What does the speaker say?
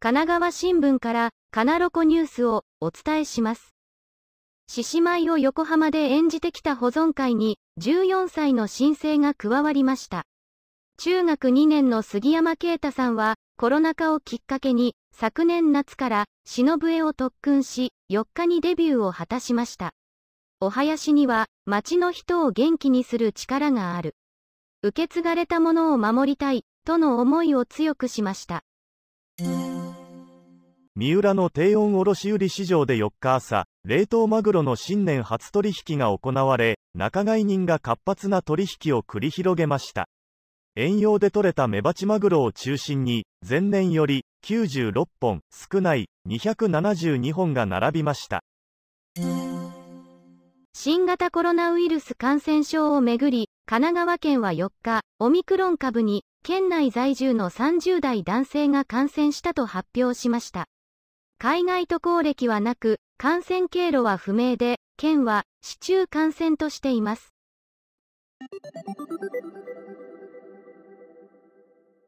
神奈川新聞からカナロコニュースをお伝えします。獅子舞を横浜で演じてきた保存会に14歳の新生が加わりました。中学2年の杉山啓太さんはコロナ禍をきっかけに昨年夏から忍笛を特訓し4日にデビューを果たしました。お囃子には街の人を元気にする力がある。受け継がれたものを守りたい、との思いを強くしました。三浦の低温卸売市場で4日朝、冷凍マグロの新年初取引が行われ、仲買人が活発な取引を繰り広げました。遠洋で取れたメバチマグロを中心に、前年より96本少ない272本が並びました。新型コロナウイルス感染症をめぐり、神奈川県は4日、オミクロン株に、県内在住の30代男性が感染したと発表しました。海外渡航歴はなく、感染経路は不明で、県は市中感染としています。